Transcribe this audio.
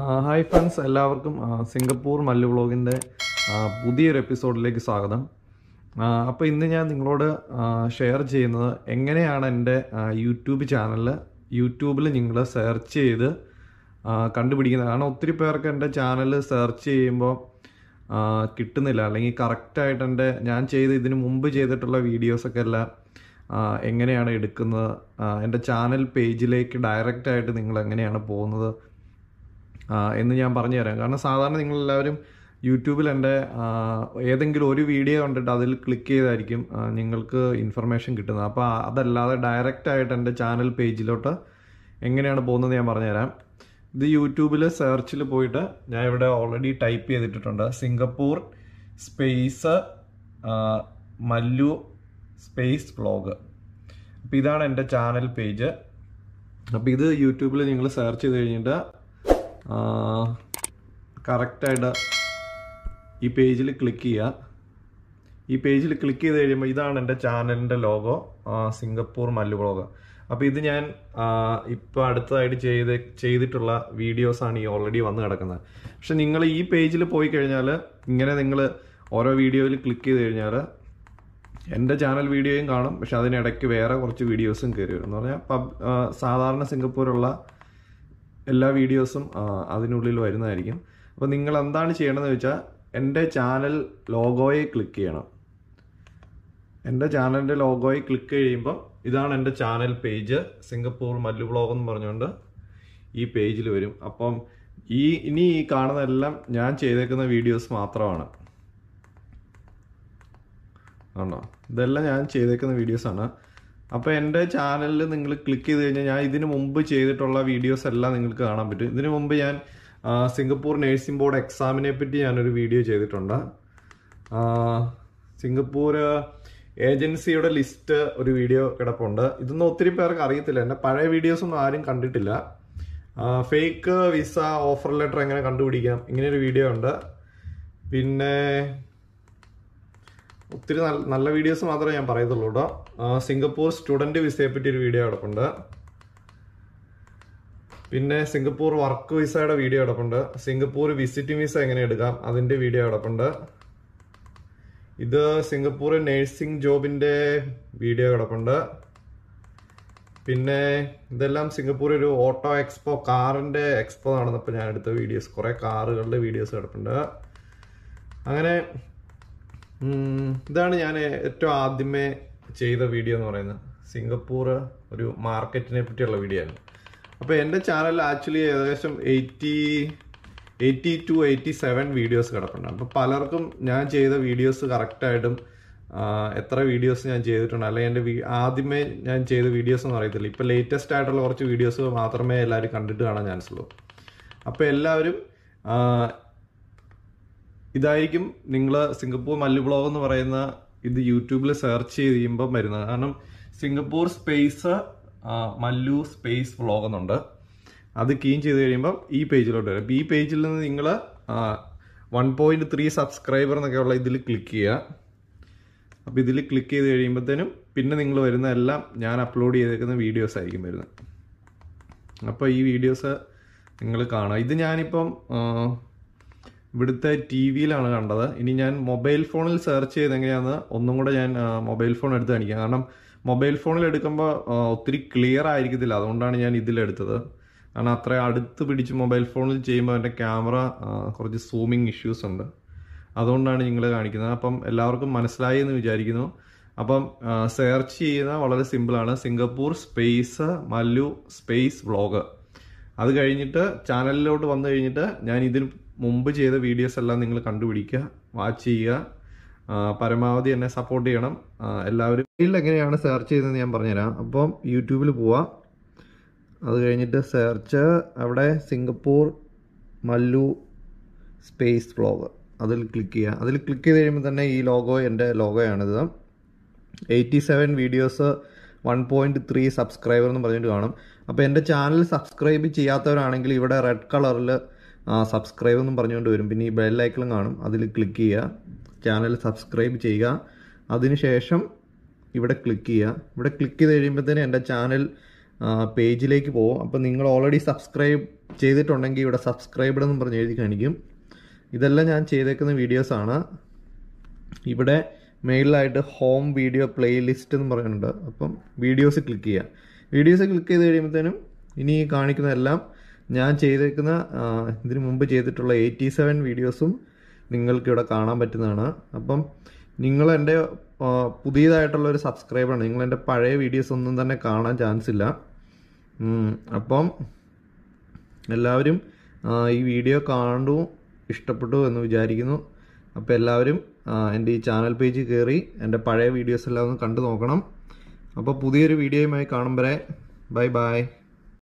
hi friends എല്ലാവർക്കും Singapore Mallu വ്ളോഗിൻ്റെ പുതിയൊരു എപ്പിസോഡിലേക്ക് സ്വാഗതം അപ്പോൾ ഇന്ന് ഞാൻ നിങ്ങളോട് ഷെയർ ചെയ്യുന്നത് എങ്ങനെയാണ് എൻ്റെ യൂട്യൂബ് ചാനലിൽ യൂട്യൂബിൽ നിങ്ങൾ സെർച്ച് ചെയ്ത് കണ്ടുപിടിക്കുന്നത് കാരണം ഒത്തിരി പേർക്ക് എൻ്റെ ചാനൽ സെർച്ച് ചെയ്യുമ്പോൾ കിട്ടുന്നില്ല അല്ലെങ്കിൽ കറക്റ്റായിട്ട് എൻ്റെ ഞാൻ ചെയ്ത് ഇതിനു മുമ്പ് ചെയ്തിട്ടുള്ള വീഡിയോസൊക്കെ എല്ലാം എങ്ങനെയാണ് എടുക്കുന്നത് എൻ്റെ ചാനൽ പേജിലേക്ക് ഡയറക്റ്റായിട്ട് നിങ്ങൾ എങ്ങനെയാണ് പോകുന്നത് എന്ന് ഞാൻ പറഞ്ഞു തരാം കാരണം സാധാരണ നിങ്ങളെല്ലാവരും യൂട്യൂബിൽ എൻ്റെ ഏതെങ്കിലും ഒരു വീഡിയോ കണ്ടിട്ട് അതിൽ ക്ലിക്ക് ചെയ്തായിരിക്കും നിങ്ങൾക്ക് ഇൻഫർമേഷൻ കിട്ടുന്നത് അപ്പോൾ അതല്ലാതെ ഡയറക്റ്റ് ആയിട്ട് എൻ്റെ ചാനൽ പേജിലോട്ട് എങ്ങനെയാണ് പോകുന്നത് ഞാൻ പറഞ്ഞുതരാം ഇത് യൂട്യൂബിൽ സെർച്ചിൽ പോയിട്ട് ഞാൻ ഇവിടെ ഓൾറെഡി ടൈപ്പ് ചെയ്തിട്ടിട്ടുണ്ട് Singapore space Mallu space vlog അപ്പോൾ ഇതാണ് എൻ്റെ ചാനൽ പേജ് അപ്പോൾ ഇത് യൂട്യൂബിൽ നിങ്ങൾ സെർച്ച് ചെയ്ത് കഴിഞ്ഞിട്ട് കറക്റ്റായിട്ട് ഈ പേജിൽ ക്ലിക്ക് ചെയ്യുക ഈ പേജിൽ ക്ലിക്ക് ചെയ്ത് കഴിയുമ്പോൾ ഇതാണ് എൻ്റെ ചാനലിൻ്റെ ലോഗോ സിംഗപ്പൂർ മല്ലു ബ്ലോഗ് അപ്പോൾ ഇത് ഞാൻ ഇപ്പോൾ അടുത്തതായിട്ട് ചെയ്ത് ചെയ്തിട്ടുള്ള വീഡിയോസാണ് ഈ ഓൾറെഡി വന്ന് കിടക്കുന്നത് പക്ഷെ നിങ്ങൾ ഈ പേജിൽ പോയി കഴിഞ്ഞാൽ ഇങ്ങനെ നിങ്ങൾ ഓരോ വീഡിയോയിൽ ക്ലിക്ക് ചെയ്ത് കഴിഞ്ഞാൽ എൻ്റെ ചാനൽ വീഡിയോയും കാണും പക്ഷെ അതിനിടയ്ക്ക് വേറെ കുറച്ച് വീഡിയോസും കയറി വരും എന്ന് പറഞ്ഞാൽ സാധാരണ സിംഗപ്പൂരുള്ള എല്ലാ വീഡിയോസും അതിനുള്ളിൽ വരുന്നതായിരിക്കും അപ്പോൾ നിങ്ങൾ എന്താണ് ചെയ്യണമെന്ന് വെച്ചാൽ എൻ്റെ ചാനൽ ലോഗോയെ ക്ലിക്ക് ചെയ്യണം എൻ്റെ ചാനലിൻ്റെ ലോഗോയെ ക്ലിക്ക് ചെയ്യുമ്പോൾ ഇതാണ് എൻ്റെ channel page Singapore Mallu blog എന്ന് പറഞ്ഞുകൊണ്ട് ഈ പേജിൽ വരും അപ്പം ഈ ഇനി ഈ കാണുന്നതെല്ലാം ഞാൻ ചെയ്തേക്കുന്ന വീഡിയോസ് മാത്രമാണ് ആണോ ഇതെല്ലാം ഞാൻ ചെയ്തേക്കുന്ന വീഡിയോസാണ് അപ്പോൾ എൻ്റെ ചാനലിൽ നിങ്ങൾ ക്ലിക്ക് ചെയ്ത് കഴിഞ്ഞാൽ ഞാൻ ഇതിനു മുമ്പ് ചെയ്തിട്ടുള്ള വീഡിയോസ് എല്ലാം നിങ്ങൾക്ക് കാണാൻ പറ്റും ഇതിനു മുമ്പ് ഞാൻ സിംഗപ്പൂർ നേഴ്സിംഗ് ബോർഡ് എക്സാമിനെ പറ്റി ഞാനൊരു വീഡിയോ ചെയ്തിട്ടുണ്ട് സിംഗപ്പൂർ ഏജൻസിയുടെ ലിസ്റ്റ് ഒരു വീഡിയോ കിടപ്പുണ്ട് ഇതൊന്നും ഒത്തിരി പേർക്ക് അറിയത്തില്ല എൻ്റെ പഴയ വീഡിയോസൊന്നും ആരും കണ്ടിട്ടില്ല ഫേക്ക് വിസ ഓഫർ ലെറ്റർ എങ്ങനെ കണ്ടുപിടിക്കാം ഇങ്ങനെയൊരു വീഡിയോ ഉണ്ട് പിന്നെ ഒത്തിരി നല്ല വീഡിയോസ് മാത്രമേ ഞാൻ പറയത്തുള്ളൂ കേട്ടോ സിംഗപ്പൂർ സ്റ്റുഡൻറ് വിസയെ പറ്റി ഒരു വീഡിയോ കിടപ്പുണ്ട് പിന്നെ സിംഗപ്പൂർ വർക്ക് വിസയുടെ വീഡിയോ കിടപ്പുണ്ട് സിംഗപ്പൂർ വിസിറ്റിംഗ് വിസ എങ്ങനെ എടുക്കാം അതിൻ്റെ വീഡിയോ കിടപ്പുണ്ട് ഇത് സിംഗപ്പൂർ നേഴ്സിംഗ് ജോബിൻ്റെ വീഡിയോ കിടപ്പുണ്ട് പിന്നെ ഇതെല്ലാം സിംഗപ്പൂർ ഒരു ഓട്ടോ എക്സ്പോ കാറിൻ്റെ എക്സ്പോ നടന്നപ്പോൾ ഞാൻ എടുത്ത വീഡിയോസ് കുറേ കാറുകളുടെ വീഡിയോസ് കിടപ്പുണ്ട് അങ്ങനെ ഇതാണ് ഞാൻ ഏറ്റവും ആദ്യമേ ചെയ്ത വീഡിയോ എന്ന് പറയുന്നത് സിംഗപ്പൂർ ഒരു മാർക്കറ്റിനെ പറ്റിയുള്ള വീഡിയോ ആണ് അപ്പോൾ എൻ്റെ ചാനൽ ആക്ച്വലി ഏകദേശം eighty eighty two eighty seven videos കിടപ്പുണ്ട് അപ്പോൾ പലർക്കും ഞാൻ ചെയ്ത വീഡിയോസ് കറക്റ്റായിട്ടും എത്ര വീഡിയോസ് ഞാൻ ചെയ്തിട്ടുണ്ട് അല്ലെങ്കിൽ എൻ്റെ ആദ്യമേ ഞാൻ ചെയ്ത വീഡിയോസ് ഒന്നും അറിയത്തില്ല ഇപ്പോൾ ലേറ്റസ്റ്റ് ആയിട്ടുള്ള കുറച്ച് വീഡിയോസ് മാത്രമേ എല്ലാവരും കണ്ടിട്ട് കാണാൻ ചാൻസ് ഉള്ളൂ അപ്പോൾ എല്ലാവരും ഇതായിരിക്കും നിങ്ങൾ സിംഗപ്പൂർ മല്ലു ബ്ലോഗ് എന്ന് പറയുന്ന ഇത് യൂട്യൂബിൽ സെർച്ച് ചെയ്ത് ചെയ്യുമ്പോൾ വരുന്നത് കാരണം Singapore space Mallu space blog എന്നുണ്ട് അത് ക്ലീൻ ചെയ്ത് കഴിയുമ്പോൾ ഈ പേജിലോട്ട് വരും ഈ പേജിൽ നിന്ന് നിങ്ങൾ വൺ പോയിന്റ് ത്രീ സബ്സ്ക്രൈബർ എന്നൊക്കെയുള്ള ഇതിൽ ക്ലിക്ക് ചെയ്യുക അപ്പം ഇതിൽ ക്ലിക്ക് ചെയ്ത് കഴിയുമ്പോഴത്തേനും പിന്നെ നിങ്ങൾ വരുന്ന എല്ലാം ഞാൻ അപ്ലോഡ് ചെയ്തേക്കുന്ന വീഡിയോസ് ആയിരിക്കും വരുന്നത് അപ്പോൾ ഈ വീഡിയോസ് നിങ്ങൾ കാണുക ഇത് ഞാനിപ്പം ഇവിടുത്തെ ടി വിയിലാണ് കണ്ടത് ഇനി ഞാൻ മൊബൈൽ ഫോണിൽ സെർച്ച് ചെയ്ത് എങ്ങനെയാണെന്ന് ഒന്നും കൂടെ ഞാൻ മൊബൈൽ ഫോൺ എടുത്ത് കാണിക്കാം കാരണം മൊബൈൽ ഫോണിൽ എടുക്കുമ്പോൾ ഒത്തിരി ക്ലിയർ ആയിരിക്കത്തില്ല അതുകൊണ്ടാണ് ഞാൻ ഇതിലെടുത്തത് കാരണം അത്ര അടുത്ത് പിടിച്ച് മൊബൈൽ ഫോണിൽ ചെയ്യുമ്പോൾ എൻ്റെ ക്യാമറ കുറച്ച് സൂമിങ് ഇഷ്യൂസ് ഉണ്ട് അതുകൊണ്ടാണ് നിങ്ങൾ കാണിക്കുന്നത് അപ്പം എല്ലാവർക്കും മനസ്സിലായി എന്ന് വിചാരിക്കുന്നു അപ്പം സെർച്ച് ചെയ്യുന്ന വളരെ സിമ്പിളാണ് Singapore space Mallu space vlog അത് കഴിഞ്ഞിട്ട് ചാനലിലോട്ട് വന്നു കഴിഞ്ഞിട്ട് ഞാൻ ഇതിന് മുമ്പ് ചെയ്ത വീഡിയോസ് എല്ലാം നിങ്ങൾ കണ്ടുപിടിക്കുക വാച്ച് ചെയ്യുക പരമാവധി എന്നെ സപ്പോർട്ട് ചെയ്യണം എല്ലാവരും ഫീൽഡ് എങ്ങനെയാണ് സെർച്ച് ചെയ്തതെന്ന് ഞാൻ പറഞ്ഞുതരാം അപ്പം യൂട്യൂബിൽ പോവാം അത് കഴിഞ്ഞിട്ട് സെർച്ച് അവിടെ സിംഗപ്പൂർ മല്ലു സ്പേസ് ബ്ലോഗ് അതിൽ ക്ലിക്ക് ചെയ്യുക അതിൽ ക്ലിക്ക് ചെയ്ത് കഴിയുമ്പോൾ തന്നെ ഈ ലോഗോ എൻ്റെ ലോഗോയാണിത് eighty seven videos one point three subscriber എന്ന് പറഞ്ഞിട്ട് കാണും അപ്പോൾ എൻ്റെ ചാനൽ സബ്സ്ക്രൈബ് ചെയ്യാത്തവരാണെങ്കിൽ ഇവിടെ റെഡ് കളറിൽ ആ സബ്സ്ക്രൈബ് എന്നും പറഞ്ഞുകൊണ്ട് വരും പിന്നെ ഈ ബെല്ലൈക്കലും കാണും അതിൽ ക്ലിക്ക് ചെയ്യുക ചാനൽ സബ്സ്ക്രൈബ് ചെയ്യുക അതിനുശേഷം ഇവിടെ ക്ലിക്ക് ചെയ്യുക ഇവിടെ ക്ലിക്ക് ചെയ്ത് കഴിയുമ്പോഴത്തേനും എൻ്റെ ചാനൽ പേജിലേക്ക് പോകും അപ്പോൾ നിങ്ങൾ ഓൾറെഡി സബ്സ്ക്രൈബ് ചെയ്തിട്ടുണ്ടെങ്കിൽ ഇവിടെ സബ്സ്ക്രൈബഡ് എന്നും പറഞ്ഞ് എഴുതി കാണിക്കും ഇതെല്ലാം ഞാൻ ചെയ്തേക്കുന്ന വീഡിയോസാണ് ഇവിടെ മെയിലായിട്ട് ഹോം വീഡിയോ പ്ലേലിസ്റ്റ് എന്ന് പറയുന്നുണ്ട് അപ്പം വീഡിയോസ് ക്ലിക്ക് ചെയ്യുക വീഡിയോസ് ക്ലിക്ക് ചെയ്ത് കഴിയുമ്പോഴത്തേനും ഇനി കാണിക്കുന്നതെല്ലാം ഞാൻ ചെയ്തേക്കുന്ന ഇതിനു മുമ്പ് ചെയ്തിട്ടുള്ള എയ്റ്റി സെവൻ വീഡിയോസും നിങ്ങൾക്കിവിടെ കാണാൻ പറ്റുന്നതാണ് അപ്പം നിങ്ങൾ എൻ്റെ പുതിയതായിട്ടുള്ള ഒരു സബ്സ്ക്രൈബറാണ് നിങ്ങൾ എൻ്റെ പഴയ വീഡിയോസ് ഒന്നും തന്നെ കാണാൻ ചാൻസ് ഇല്ല അപ്പം എല്ലാവരും ഈ വീഡിയോ കണ്ടു ഇഷ്ടപ്പെട്ടു എന്ന് വിചാരിക്കുന്നു അപ്പോൾ എല്ലാവരും എൻ്റെ ഈ ചാനൽ പേജ് കയറി എൻ്റെ പഴയ വീഡിയോസ് എല്ലാം ഒന്ന് കണ്ടു നോക്കണം അപ്പോൾ പുതിയൊരു വീഡിയോയുമായി കാണും വരെ ബൈ ബൈ